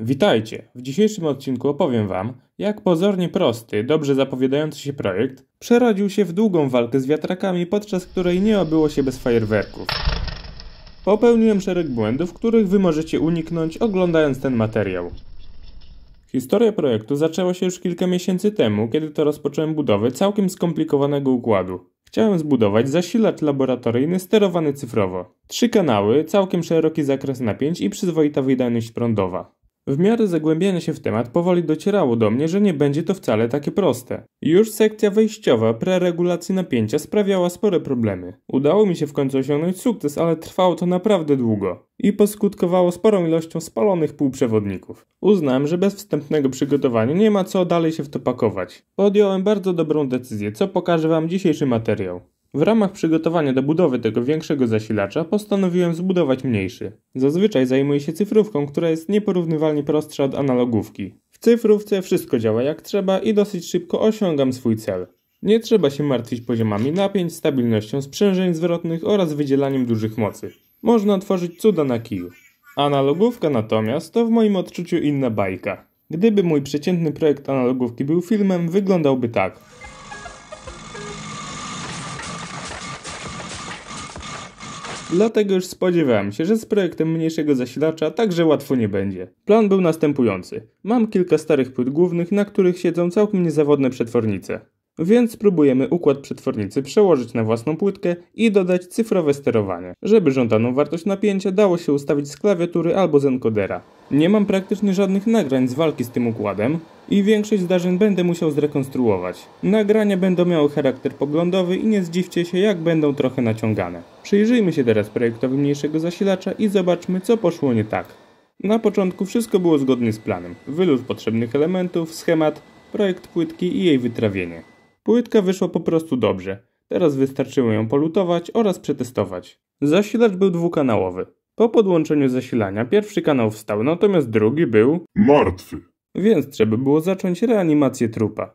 Witajcie! W dzisiejszym odcinku opowiem Wam, jak pozornie prosty, dobrze zapowiadający się projekt przerodził się w długą walkę z wiatrakami, podczas której nie obyło się bez fajerwerków. Popełniłem szereg błędów, których Wy możecie uniknąć oglądając ten materiał. Historia projektu zaczęła się już kilka miesięcy temu, kiedy to rozpocząłem budowę całkiem skomplikowanego układu. Chciałem zbudować zasilacz laboratoryjny sterowany cyfrowo. Trzy kanały, całkiem szeroki zakres napięć i przyzwoita wydajność prądowa. W miarę zagłębiania się w temat powoli docierało do mnie, że nie będzie to wcale takie proste. Już sekcja wejściowa preregulacji napięcia sprawiała spore problemy. Udało mi się w końcu osiągnąć sukces, ale trwało to naprawdę długo i poskutkowało sporą ilością spalonych półprzewodników. Uznałem, że bez wstępnego przygotowania nie ma co dalej się w to pakować. Podjąłem bardzo dobrą decyzję, co pokażę Wam dzisiejszy materiał. W ramach przygotowania do budowy tego większego zasilacza postanowiłem zbudować mniejszy. Zazwyczaj zajmuję się cyfrówką, która jest nieporównywalnie prostsza od analogówki. W cyfrówce wszystko działa jak trzeba i dosyć szybko osiągam swój cel. Nie trzeba się martwić poziomami napięć, stabilnością sprzężeń zwrotnych oraz wydzielaniem dużych mocy. Można tworzyć cuda na kiju. Analogówka natomiast to w moim odczuciu inna bajka. Gdyby mój przeciętny projekt analogówki był filmem, wyglądałby tak. Dlatego już spodziewałem się, że z projektem mniejszego zasilacza także łatwo nie będzie. Plan był następujący. Mam kilka starych płyt głównych, na których siedzą całkiem niezawodne przetwornice. Więc spróbujemy układ przetwornicy przełożyć na własną płytkę i dodać cyfrowe sterowanie, żeby żądaną wartość napięcia dało się ustawić z klawiatury albo z encodera. Nie mam praktycznie żadnych nagrań z walki z tym układem i większość zdarzeń będę musiał zrekonstruować. Nagrania będą miały charakter poglądowy i nie zdziwcie się jak będą trochę naciągane. Przyjrzyjmy się teraz projektowi mniejszego zasilacza i zobaczmy co poszło nie tak. Na początku wszystko było zgodnie z planem. Wylóż potrzebnych elementów, schemat, projekt płytki i jej wytrawienie. Płytka wyszła po prostu dobrze. Teraz wystarczyło ją polutować oraz przetestować. Zasilacz był dwukanałowy. Po podłączeniu zasilania pierwszy kanał wstał, natomiast drugi był martwy, więc trzeba było zacząć reanimację trupa.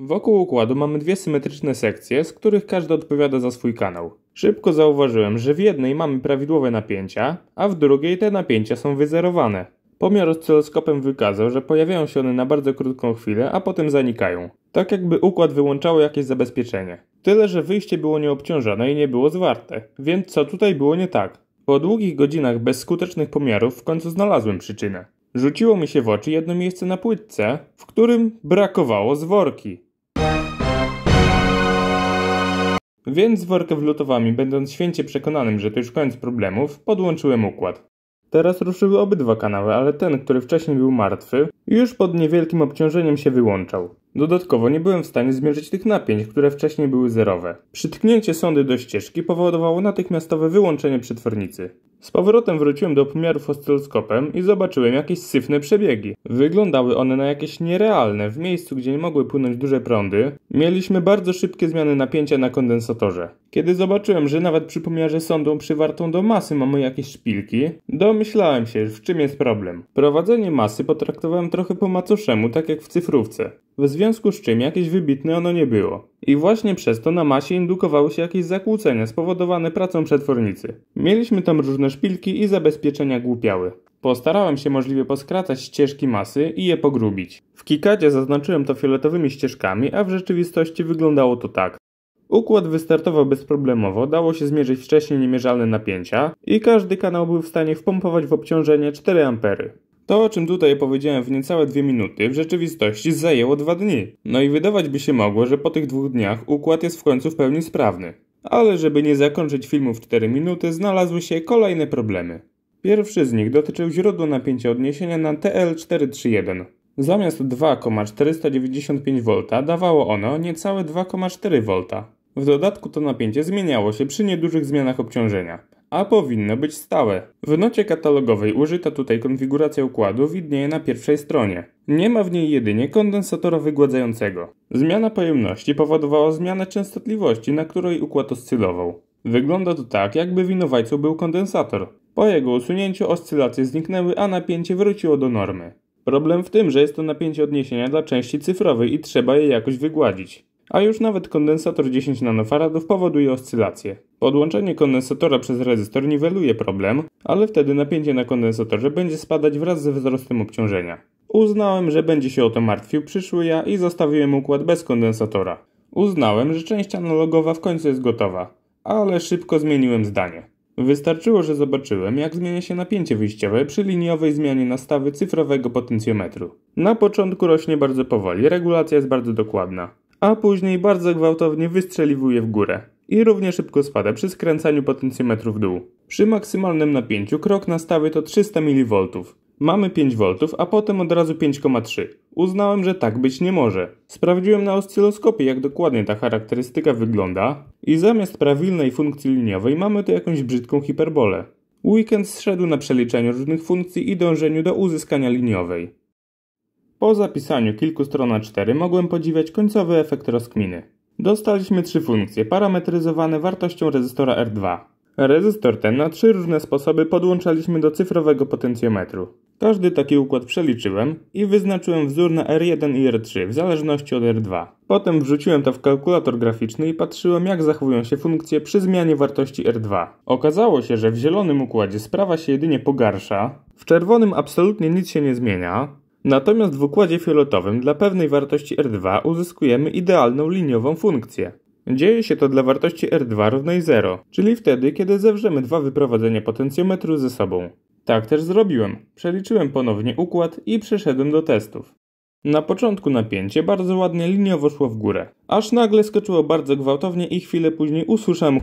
Wokół układu mamy dwie symetryczne sekcje, z których każda odpowiada za swój kanał. Szybko zauważyłem, że w jednej mamy prawidłowe napięcia, a w drugiej te napięcia są wyzerowane. Pomiar z teleskopem wykazał, że pojawiają się one na bardzo krótką chwilę, a potem zanikają. Tak jakby układ wyłączało jakieś zabezpieczenie. Tyle, że wyjście było nieobciążone i nie było zwarte. Więc co tutaj było nie tak? Po długich godzinach bezskutecznych pomiarów w końcu znalazłem przyczynę. Rzuciło mi się w oczy jedno miejsce na płytce, w którym brakowało zworki. Więc z w wlutowami, będąc święcie przekonanym, że to już koniec problemów, podłączyłem układ. Teraz ruszyły obydwa kanały, ale ten, który wcześniej był martwy, już pod niewielkim obciążeniem się wyłączał. Dodatkowo nie byłem w stanie zmierzyć tych napięć, które wcześniej były zerowe. Przytknięcie sondy do ścieżki powodowało natychmiastowe wyłączenie przetwornicy. Z powrotem wróciłem do pomiarów oscyloskopem i zobaczyłem jakieś syfne przebiegi. Wyglądały one na jakieś nierealne, w miejscu gdzie nie mogły płynąć duże prądy. Mieliśmy bardzo szybkie zmiany napięcia na kondensatorze. Kiedy zobaczyłem, że nawet przy pomiarze sondą przywartą do masy mamy jakieś szpilki, domyślałem się, w czym jest problem. Prowadzenie masy potraktowałem trochę po macoszemu, tak jak w cyfrówce. Wezwie związku z czym jakieś wybitne ono nie było. I właśnie przez to na masie indukowały się jakieś zakłócenia spowodowane pracą przetwornicy. Mieliśmy tam różne szpilki i zabezpieczenia głupiały. Postarałem się możliwie poskracać ścieżki masy i je pogrubić. W kikadzie zaznaczyłem to fioletowymi ścieżkami, a w rzeczywistości wyglądało to tak. Układ wystartował bezproblemowo, dało się zmierzyć wcześniej niemierzalne napięcia i każdy kanał był w stanie wpompować w obciążenie 4 ampery. To, o czym tutaj powiedziałem w niecałe dwie minuty, w rzeczywistości zajęło dwa dni. No i wydawać by się mogło, że po tych dwóch dniach układ jest w końcu w pełni sprawny. Ale żeby nie zakończyć filmu w 4 minuty, znalazły się kolejne problemy. Pierwszy z nich dotyczył źródła napięcia odniesienia na TL431. Zamiast 2,495V dawało ono niecałe 2,4V. W dodatku to napięcie zmieniało się przy niedużych zmianach obciążenia a powinno być stałe. W nocie katalogowej użyta tutaj konfiguracja układu widnieje na pierwszej stronie. Nie ma w niej jedynie kondensatora wygładzającego. Zmiana pojemności powodowała zmianę częstotliwości, na której układ oscylował. Wygląda to tak, jakby winowajcą był kondensator. Po jego usunięciu oscylacje zniknęły, a napięcie wróciło do normy. Problem w tym, że jest to napięcie odniesienia dla części cyfrowej i trzeba je jakoś wygładzić a już nawet kondensator 10 nanofaradów powoduje oscylację. Podłączenie kondensatora przez rezystor niweluje problem, ale wtedy napięcie na kondensatorze będzie spadać wraz ze wzrostem obciążenia. Uznałem, że będzie się o to martwił przyszły ja i zostawiłem układ bez kondensatora. Uznałem, że część analogowa w końcu jest gotowa, ale szybko zmieniłem zdanie. Wystarczyło, że zobaczyłem, jak zmienia się napięcie wyjściowe przy liniowej zmianie nastawy cyfrowego potencjometru. Na początku rośnie bardzo powoli, regulacja jest bardzo dokładna a później bardzo gwałtownie wystrzeliwuje w górę i równie szybko spada przy skręcaniu potencjometru w dół. Przy maksymalnym napięciu krok na stawie to 300 mV. Mamy 5 V, a potem od razu 5,3. Uznałem, że tak być nie może. Sprawdziłem na oscyloskopie, jak dokładnie ta charakterystyka wygląda i zamiast prawilnej funkcji liniowej mamy tu jakąś brzydką hiperbolę. Weekend zszedł na przeliczeniu różnych funkcji i dążeniu do uzyskania liniowej. Po zapisaniu kilku stron A4 mogłem podziwiać końcowy efekt rozkminy. Dostaliśmy trzy funkcje parametryzowane wartością rezystora R2. Rezystor ten na trzy różne sposoby podłączaliśmy do cyfrowego potencjometru. Każdy taki układ przeliczyłem i wyznaczyłem wzór na R1 i R3 w zależności od R2. Potem wrzuciłem to w kalkulator graficzny i patrzyłem jak zachowują się funkcje przy zmianie wartości R2. Okazało się, że w zielonym układzie sprawa się jedynie pogarsza, w czerwonym absolutnie nic się nie zmienia, Natomiast w układzie fioletowym dla pewnej wartości R2 uzyskujemy idealną liniową funkcję. Dzieje się to dla wartości R2 równej 0, czyli wtedy, kiedy zewrzemy dwa wyprowadzenia potencjometru ze sobą. Tak też zrobiłem. Przeliczyłem ponownie układ i przeszedłem do testów. Na początku napięcie bardzo ładnie liniowo szło w górę, aż nagle skoczyło bardzo gwałtownie i chwilę później usłyszałem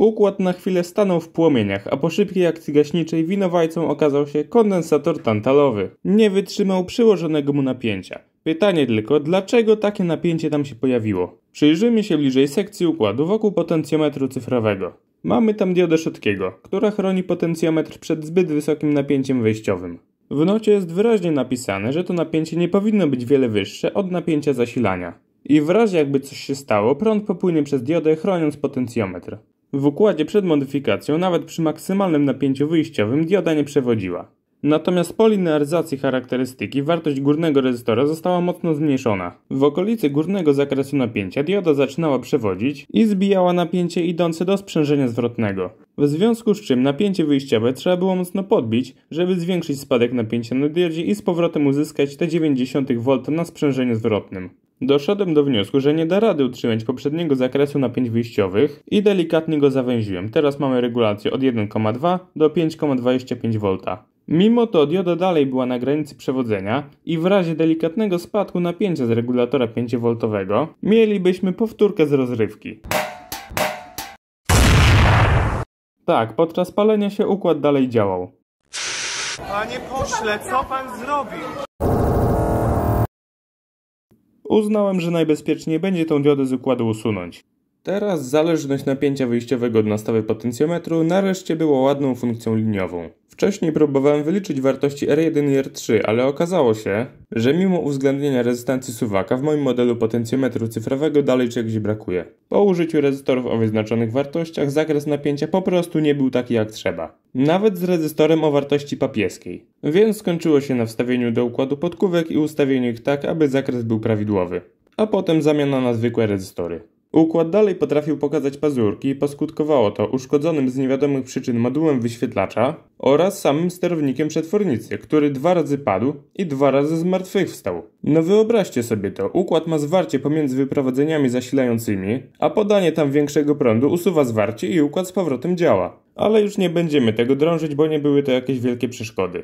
Układ na chwilę stanął w płomieniach, a po szybkiej akcji gaśniczej winowajcą okazał się kondensator tantalowy. Nie wytrzymał przyłożonego mu napięcia. Pytanie tylko, dlaczego takie napięcie tam się pojawiło? Przyjrzyjmy się bliżej sekcji układu wokół potencjometru cyfrowego. Mamy tam diodę szotkiego, która chroni potencjometr przed zbyt wysokim napięciem wyjściowym. W nocie jest wyraźnie napisane, że to napięcie nie powinno być wiele wyższe od napięcia zasilania. I w razie jakby coś się stało, prąd popłynie przez diodę chroniąc potencjometr. W układzie przed modyfikacją nawet przy maksymalnym napięciu wyjściowym dioda nie przewodziła. Natomiast po linearyzacji charakterystyki wartość górnego rezystora została mocno zmniejszona. W okolicy górnego zakresu napięcia dioda zaczynała przewodzić i zbijała napięcie idące do sprzężenia zwrotnego. W związku z czym napięcie wyjściowe trzeba było mocno podbić, żeby zwiększyć spadek napięcia na diodzie i z powrotem uzyskać te 90 V na sprzężeniu zwrotnym. Doszedłem do wniosku, że nie da rady utrzymać poprzedniego zakresu napięć wyjściowych i delikatnie go zawęziłem. Teraz mamy regulację od 1,2 do 5,25 V. Mimo to dioda dalej była na granicy przewodzenia i w razie delikatnego spadku napięcia z regulatora 5V mielibyśmy powtórkę z rozrywki. Tak, podczas palenia się układ dalej działał. Panie pośle, co pan zrobił? Uznałem, że najbezpieczniej będzie tą diodę z układu usunąć. Teraz zależność napięcia wyjściowego od nastawy potencjometru nareszcie była ładną funkcją liniową. Wcześniej próbowałem wyliczyć wartości R1 i R3, ale okazało się, że mimo uwzględnienia rezystancji suwaka w moim modelu potencjometru cyfrowego dalej czegoś brakuje. Po użyciu rezystorów o wyznaczonych wartościach zakres napięcia po prostu nie był taki jak trzeba. Nawet z rezystorem o wartości papieskiej. Więc skończyło się na wstawieniu do układu podkówek i ustawieniu ich tak, aby zakres był prawidłowy. A potem zamiana na zwykłe rezystory. Układ dalej potrafił pokazać pazurki i poskutkowało to uszkodzonym z niewiadomych przyczyn modułem wyświetlacza oraz samym sterownikiem przetwornicy, który dwa razy padł i dwa razy zmartwychwstał. No wyobraźcie sobie to, układ ma zwarcie pomiędzy wyprowadzeniami zasilającymi, a podanie tam większego prądu usuwa zwarcie i układ z powrotem działa. Ale już nie będziemy tego drążyć, bo nie były to jakieś wielkie przeszkody.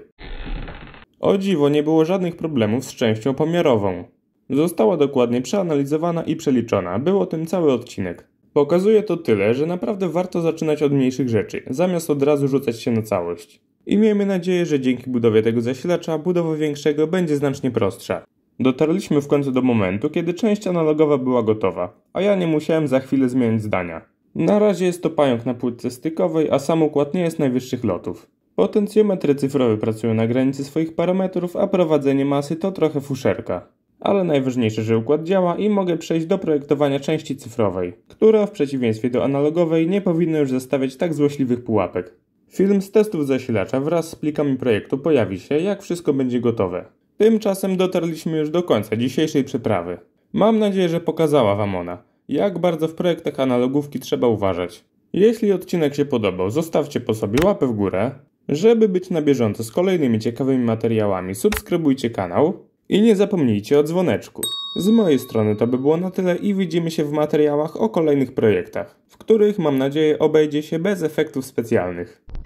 O dziwo, nie było żadnych problemów z częścią pomiarową. Została dokładnie przeanalizowana i przeliczona. Był o tym cały odcinek. Pokazuje to tyle, że naprawdę warto zaczynać od mniejszych rzeczy, zamiast od razu rzucać się na całość. I miejmy nadzieję, że dzięki budowie tego zasilacza budowa większego będzie znacznie prostsza. Dotarliśmy w końcu do momentu, kiedy część analogowa była gotowa, a ja nie musiałem za chwilę zmienić zdania. Na razie jest to pająk na płytce stykowej, a sam układ nie jest najwyższych lotów. Potencjometry cyfrowe pracują na granicy swoich parametrów, a prowadzenie masy to trochę fuszerka ale najważniejsze, że układ działa i mogę przejść do projektowania części cyfrowej, która w przeciwieństwie do analogowej nie powinna już zostawiać tak złośliwych pułapek. Film z testów zasilacza wraz z plikami projektu pojawi się, jak wszystko będzie gotowe. Tymczasem dotarliśmy już do końca dzisiejszej przeprawy. Mam nadzieję, że pokazała Wam ona, jak bardzo w projektach analogówki trzeba uważać. Jeśli odcinek się podobał, zostawcie po sobie łapę w górę. Żeby być na bieżąco z kolejnymi ciekawymi materiałami, subskrybujcie kanał i nie zapomnijcie o dzwoneczku. Z mojej strony to by było na tyle i widzimy się w materiałach o kolejnych projektach, w których mam nadzieję obejdzie się bez efektów specjalnych.